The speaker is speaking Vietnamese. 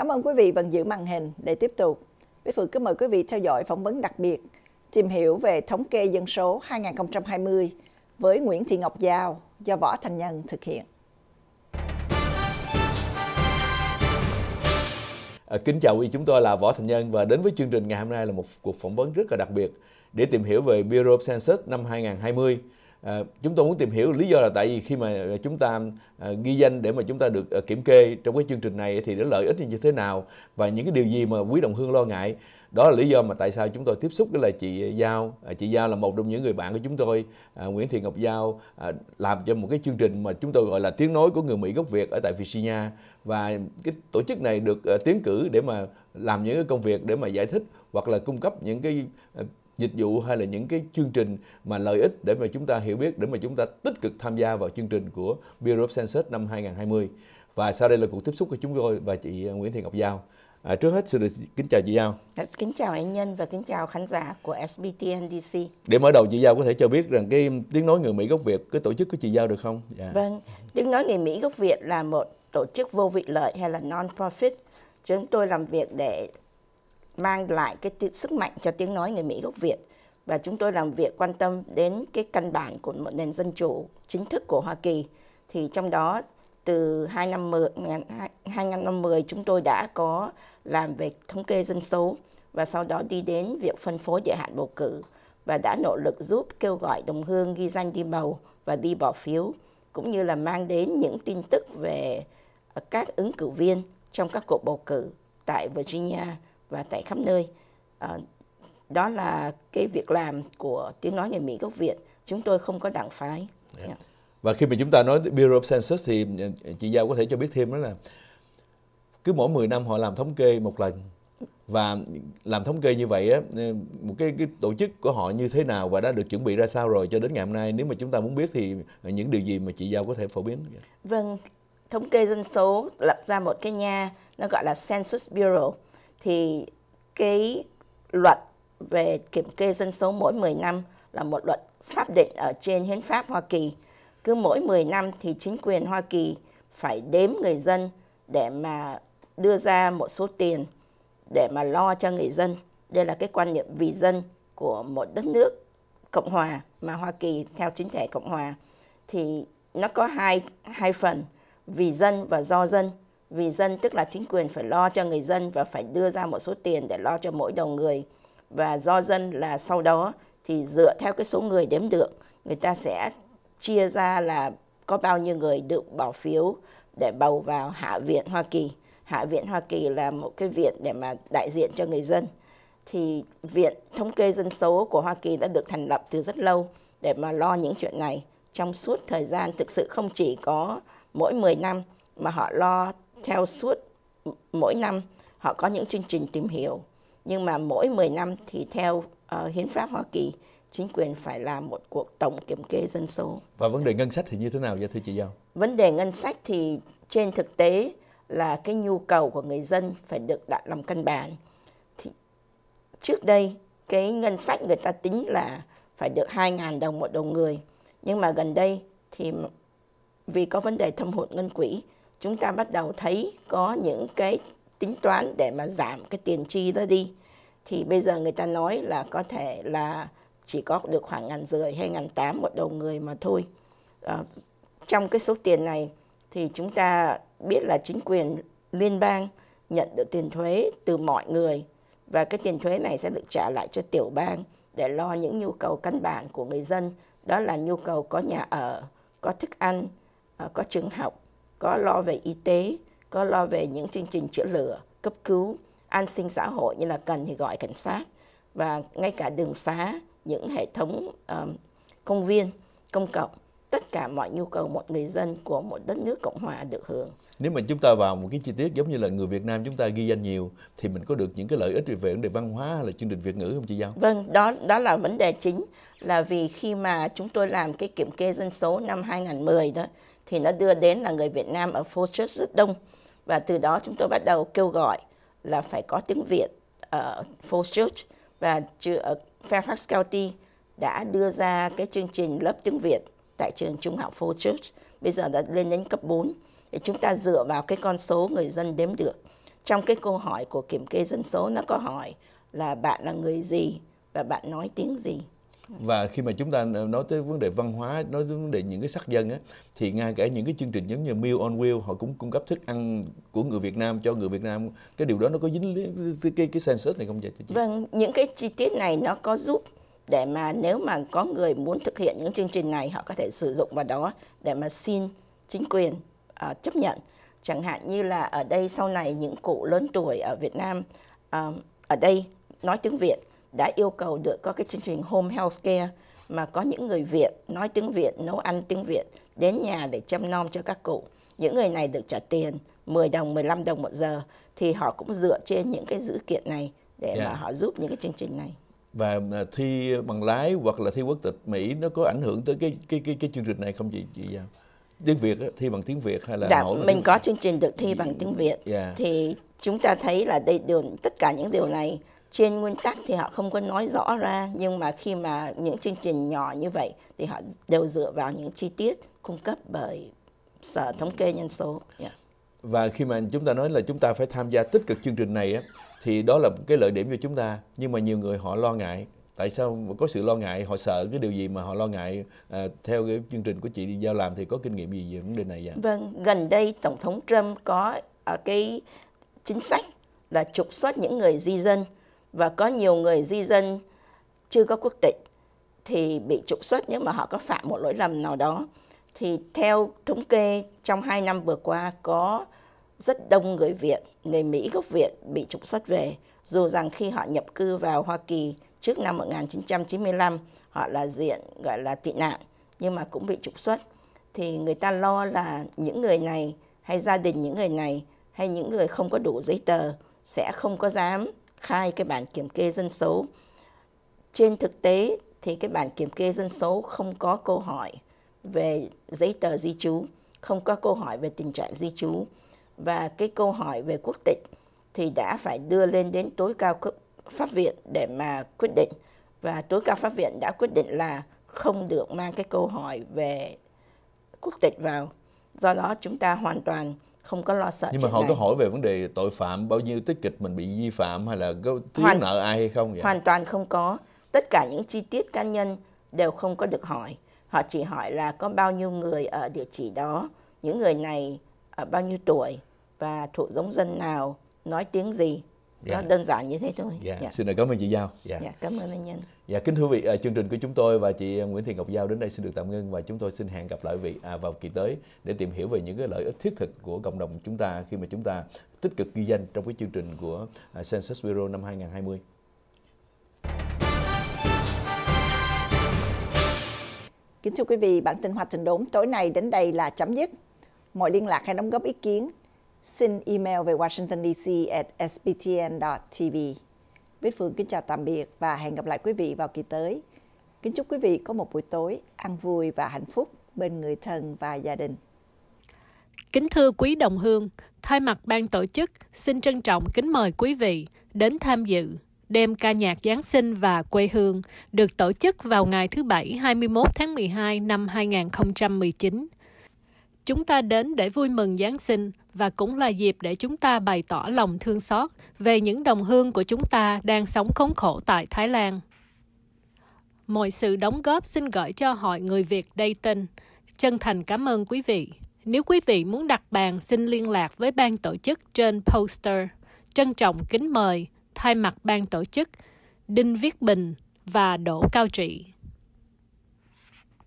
Cảm ơn quý vị vẫn giữ màn hình để tiếp tục. Bích Phượng cứ mời quý vị theo dõi phỏng vấn đặc biệt tìm hiểu về thống kê dân số 2020 với Nguyễn Thị Ngọc Giao do Võ Thành Nhân thực hiện. À, kính chào quý chúng tôi là Võ Thành Nhân và đến với chương trình ngày hôm nay là một cuộc phỏng vấn rất là đặc biệt để tìm hiểu về Bureau of Census năm 2020 Ờ, chúng tôi muốn tìm hiểu lý do là tại vì khi mà ờ, chúng ta ờ, ghi danh để mà chúng ta được kiểm kê trong cái chương trình này thì nó lợi ích như thế nào và những cái điều gì mà quý đồng hương lo ngại đó là lý do mà tại sao chúng tôi tiếp xúc với là chị Giao chị Giao là một trong những người bạn của chúng tôi Nguyễn Thị Ngọc Giao làm cho một cái chương trình mà chúng tôi gọi là tiếng nói của người Mỹ gốc Việt ở tại Virginia và cái tổ chức này được tiến cử để mà làm những cái công việc để mà giải thích hoặc là cung cấp những cái dịch vụ hay là những cái chương trình mà lợi ích để mà chúng ta hiểu biết để mà chúng ta tích cực tham gia vào chương trình của Bureau of Census năm 2020 và sau đây là cuộc tiếp xúc của chúng tôi và chị à, Nguyễn Thị Ngọc Giao À, trước hết xin được kính chào chị Giao. Dạ, kính chào anh Nhân và kính chào khán giả của SBTNDC Để mở đầu chị Giao có thể cho biết rằng cái tiếng nói người Mỹ gốc Việt, cái tổ chức của chị Giao được không? Yeah. Dạ. Vâng, tiếng nói người Mỹ gốc Việt là một tổ chức vô vị lợi hay là non-profit. Chúng tôi làm việc để mang lại cái sức mạnh cho tiếng nói người Mỹ gốc Việt và chúng tôi làm việc quan tâm đến cái căn bản của một nền dân chủ chính thức của Hoa Kỳ thì trong đó từ 2 năm 10, 2010 chúng tôi đã có làm về thống kê dân số và sau đó đi đến việc phân phối địa hạn bầu cử và đã nỗ lực giúp kêu gọi đồng hương ghi danh đi bầu và đi bỏ phiếu cũng như là mang đến những tin tức về các ứng cử viên trong các cuộc bầu cử tại Virginia và tại khắp nơi. À, đó là cái việc làm của tiếng nói người Mỹ gốc Việt. Chúng tôi không có đảng phái. Yeah. Dạ. Dạ. Và khi mà chúng ta nói Bureau of Census thì ờ, chị Giao có thể cho biết thêm đó là cứ mỗi 10 năm họ làm thống kê một lần và làm thống kê như vậy á ờ, một cái cái tổ chức của họ như thế nào và đã được chuẩn bị ra sao rồi cho đến ngày hôm nay nếu mà chúng ta muốn biết thì những điều gì mà chị giao có thể phổ biến dạ. vâng thống kê dân số lập ra một cái nhà nó gọi là census bureau thì cái luật về kiểm kê dân số mỗi 10 năm là một luật pháp định ở trên hiến pháp Hoa Kỳ. Cứ mỗi 10 năm thì chính quyền Hoa Kỳ phải đếm người dân để mà đưa ra một số tiền để mà lo cho người dân. Đây là cái quan niệm vì dân của một đất nước Cộng hòa mà Hoa Kỳ theo chính thể Cộng hòa thì nó có hai hai phần vì dân và do dân vì dân tức là chính quyền phải lo cho người dân và phải đưa ra một số tiền để lo cho mỗi đầu người và do dân là sau đó thì dựa theo cái số người đếm được người ta sẽ chia ra là có bao nhiêu người được bỏ phiếu để bầu vào Hạ viện Hoa Kỳ. Hạ viện Hoa Kỳ là một cái viện để mà đại diện cho người dân. Thì Viện Thống kê Dân số của Hoa Kỳ đã được thành lập từ rất lâu để mà lo những chuyện này. Trong suốt thời gian thực sự không chỉ có mỗi 10 năm mà họ lo theo suốt mỗi năm họ có những chương trình tìm hiểu nhưng mà mỗi 10 năm thì theo uh, hiến pháp Hoa Kỳ chính quyền phải làm một cuộc tổng kiểm kê dân số. Và vấn đề ngân sách thì như thế nào vậy thưa chị Giao? Vấn đề ngân sách thì trên thực tế là cái nhu cầu của người dân phải được đặt làm căn bản. Thì trước đây cái ngân sách người ta tính là phải được 2.000 đồng một đầu người. Nhưng mà gần đây thì vì có vấn đề thâm hụt ngân quỹ chúng ta bắt đầu thấy có những cái tính toán để mà giảm cái tiền chi đó đi thì bây giờ người ta nói là có thể là chỉ có được khoảng ngàn rưỡi hay ngàn tám một đầu người mà thôi à, trong cái số tiền này thì chúng ta biết là chính quyền liên bang nhận được tiền thuế từ mọi người và cái tiền thuế này sẽ được trả lại cho tiểu bang để lo những nhu cầu căn bản của người dân đó là nhu cầu có nhà ở có thức ăn ờ, có trường học có lo về y tế, có lo về những chương trình chữa lửa, cấp cứu, an sinh xã hội như là cần thì gọi cảnh sát và ngay cả đường xá, những hệ thống um, công viên công cộng tất cả mọi nhu cầu một người dân của một đất nước cộng hòa được hưởng nếu mà chúng ta vào một cái chi tiết giống như là người Việt Nam chúng ta ghi danh nhiều thì mình có được những cái lợi ích về vấn đề văn hóa hay là chương trình Việt ngữ không chị Giao? Vâng, đó đó là vấn đề chính là vì khi mà chúng tôi làm cái kiểm kê dân số năm 2010 đó thì nó đưa đến là người Việt Nam ở phố Church rất đông và từ đó chúng tôi bắt đầu kêu gọi là phải có tiếng Việt ở phố Church và ờ, Fairfax County đã đưa ra cái chương trình lớp tiếng Việt tại trường trung học phố Church bây giờ đã lên đến cấp 4 thì chúng ta dựa vào cái con số người dân đếm được trong cái câu hỏi của kiểm kê dân số nó có hỏi là bạn là người gì và bạn nói tiếng gì và khi mà chúng ta nói tới vấn đề văn hóa nói tới vấn đề những cái sắc dân á thì ngay cả những cái chương trình giống như meal on wheel họ cũng cung cấp thức ăn của người Việt Nam cho người Việt Nam cái điều đó nó có dính liên cái cái, cái census này không vậy chị? Vâng, những cái chi tiết này nó có giúp để mà nếu mà có người muốn thực hiện những chương trình này họ có thể sử dụng vào đó để mà xin chính quyền uh, chấp nhận chẳng hạn như là ở đây sau này những cụ lớn tuổi ở Việt Nam uh, ở đây nói tiếng Việt đã yêu cầu được có cái chương trình home health care mà có những người Việt nói tiếng Việt, nấu ăn tiếng Việt đến nhà để chăm nom cho các cụ. Những người này được trả tiền 10 đồng, 15 đồng một giờ thì họ cũng dựa trên những cái dữ kiện này để yeah. mà dạ. họ giúp những cái chương trình này. Và à, thi bằng lái hoặc là thi quốc tịch Mỹ nó có ảnh hưởng tới cái cái cái, cái chương trình này không chị chị Giao? À, tiếng Việt thi bằng tiếng Việt hay là dạ, mình có chương trình được thi bằng dạ. tiếng Việt yeah. Dạ. thì chúng ta thấy là đây đều tất cả những điều này trên nguyên tắc thì họ không có nói rõ ra nhưng mà khi mà những chương trình nhỏ như vậy thì họ đều dựa vào những chi tiết cung cấp bởi sở thống kê nhân số yeah. Dạ. và khi mà chúng ta nói là chúng ta phải tham gia tích cực chương trình này á thì đó là cái lợi điểm cho chúng ta nhưng mà nhiều người họ lo ngại tại sao có sự lo ngại họ sợ cái điều gì mà họ lo ngại à, theo cái chương trình của chị giao làm thì có kinh nghiệm gì về vấn đề này vậy vâng gần đây tổng thống trump có ở à, cái chính sách là trục xuất những người di dân và có nhiều người di dân chưa có quốc tịch thì bị trục xuất nếu mà họ có phạm một lỗi lầm nào đó. Thì theo thống kê trong hai năm vừa qua có rất đông người Việt, người Mỹ gốc Việt bị trục xuất về, dù rằng khi họ nhập cư vào Hoa Kỳ trước năm 1995, họ là diện gọi là tị nạn, nhưng mà cũng bị trục xuất. Thì người ta lo là những người này hay gia đình những người này hay những người không có đủ giấy tờ sẽ không có dám khai cái bản kiểm kê dân số. Trên thực tế thì cái bản kiểm kê dân số không có câu hỏi về giấy tờ di trú, không có câu hỏi về tình trạng di trú và cái câu hỏi về quốc tịch thì đã phải đưa lên đến tối cao pháp viện để mà quyết định và tối cao pháp viện đã quyết định là không được mang cái câu hỏi về quốc tịch vào. Do đó chúng ta hoàn toàn không có lo sợ nhưng mà họ này. có hỏi về vấn đề tội phạm bao nhiêu tích kịch mình bị vi phạm hay là có thiếu hoàn, nợ ai hay không vậy hoàn toàn không có tất cả những chi tiết cá nhân đều không có được hỏi họ chỉ hỏi là có bao nhiêu người ở địa chỉ đó những người này ở bao nhiêu tuổi và thuộc giống dân nào nói tiếng gì Yeah. Đó, dạ. đơn giản như thế thôi. Yeah. Dạ, yeah. Dạ. Xin được cảm ơn chị Giao. Yeah. Yeah, cảm ơn anh Nhân. Dạ kính thưa vị, à, chương trình của chúng tôi và chị à, Nguyễn Thị Ngọc Giao đến đây xin được tạm ngưng và chúng tôi xin hẹn gặp lại vị à, vào kỳ tới để tìm hiểu về những cái lợi ích thiết thực của cộng đồng chúng ta khi mà chúng ta tích cực ghi danh trong cái chương trình của Census Bureau năm 2020. Kính thưa quý vị, bản tin Hoa Trình Đốn tối nay đến đây là chấm dứt. Mọi liên lạc hay đóng góp ý kiến xin email về Washington DC at sbtn.tv. Viết Phương kính chào tạm biệt và hẹn gặp lại quý vị vào kỳ tới. Kính chúc quý vị có một buổi tối ăn vui và hạnh phúc bên người thân và gia đình. Kính thưa quý đồng hương, thay mặt ban tổ chức, xin trân trọng kính mời quý vị đến tham dự đêm ca nhạc Giáng sinh và quê hương được tổ chức vào ngày thứ Bảy 21 tháng 12 năm 2019 Chúng ta đến để vui mừng Giáng sinh và cũng là dịp để chúng ta bày tỏ lòng thương xót về những đồng hương của chúng ta đang sống khốn khổ tại Thái Lan. Mọi sự đóng góp xin gửi cho hội người Việt đây tin. Chân thành cảm ơn quý vị. Nếu quý vị muốn đặt bàn xin liên lạc với ban tổ chức trên poster. Trân trọng kính mời thay mặt ban tổ chức Đinh Viết Bình và Đỗ Cao Trị.